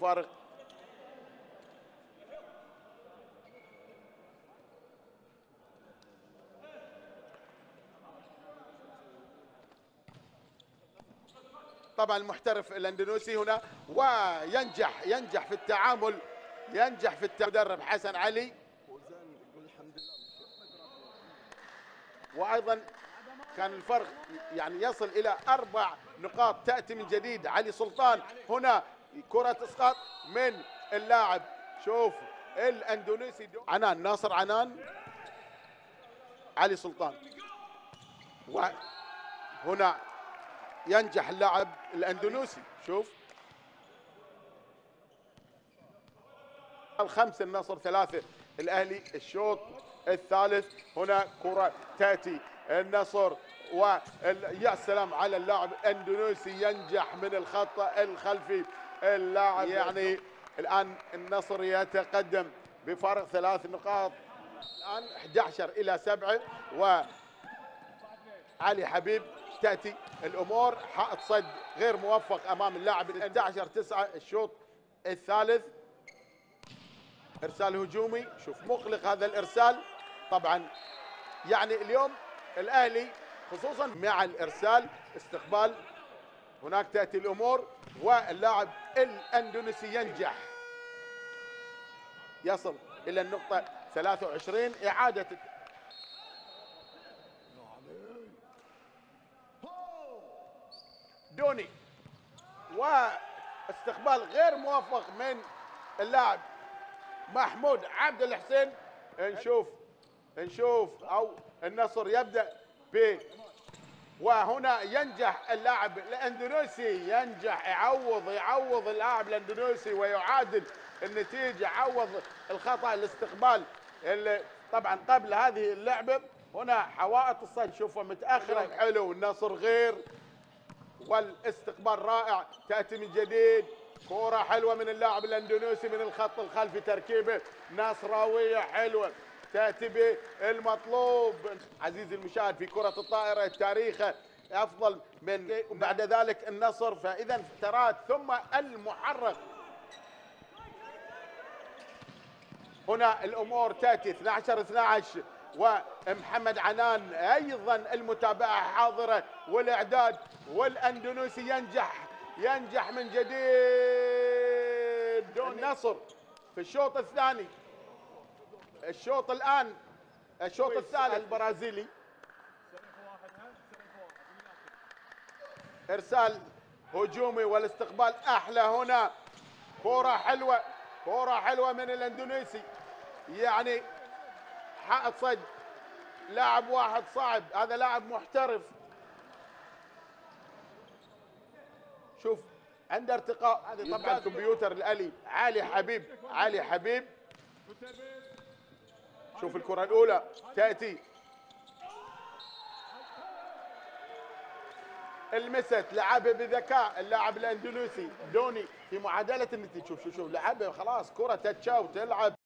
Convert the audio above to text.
فارغ طبعا المحترف الاندونيسي هنا وينجح ينجح في التعامل ينجح في التدرب حسن علي وايضا كان الفرق يعني يصل الى اربع نقاط تاتي من جديد علي سلطان هنا كرة تسقط من اللاعب شوف الاندونيسي عنان ناصر عنان علي سلطان وهنا ينجح اللاعب الاندونيسي شوف الخمسة النصر ثلاثة الأهلي الشوط الثالث هنا كرة تأتي النصر ويا سلام على اللاعب اندونيسي ينجح من الخط الخلفي اللاعب يعني الان النصر يتقدم بفارق ثلاث نقاط الان 11 الى 7 و علي حبيب تاتي الامور حائط صد غير موفق امام اللاعب 11 9 الشوط الثالث ارسال هجومي شوف مقلق هذا الارسال طبعا يعني اليوم الاهلي خصوصا مع الارسال استقبال هناك تاتي الامور واللاعب الاندونيسي ينجح يصل الى النقطه 23 اعاده دوني واستقبال غير موفق من اللاعب محمود عبد الحسين نشوف نشوف او النصر يبدا ب وهنا ينجح اللاعب الاندونيسي ينجح يعوض يعوض اللاعب الاندونيسي ويعادل النتيجه يعوض الخطا الاستقبال اللي طبعا قبل هذه اللعبه هنا حوائط الصد شوفها متاخره حلو النصر غير والاستقبال رائع تاتي من جديد كوره حلوه من اللاعب الاندونيسي من الخط الخلفي تركيبه نصراويه حلوه تاتي بالمطلوب عزيزي المشاهد في كره الطائره التاريخ افضل من بعد ذلك النصر فاذا ترات ثم المحرك هنا الامور تاتي 12 12 ومحمد عنان ايضا المتابعه حاضره والاعداد والاندونيسي ينجح ينجح من جديد دون نصر في الشوط الثاني الشوط الان الشوط الثالث البرازيلي ارسال هجومي والاستقبال احلى هنا كره حلوه كره حلوه من الاندونيسي يعني حائط صد لاعب واحد صعب هذا لاعب محترف شوف عند ارتقاء هذه طبعا كمبيوتر الالي علي حبيب علي حبيب شوف الكرة الأولى تأتي المست لعبها بذكاء اللاعب الاندلسي دوني في معادله النتيجه شوف شوف شوف لعبها خلاص كره تتشاو تلعب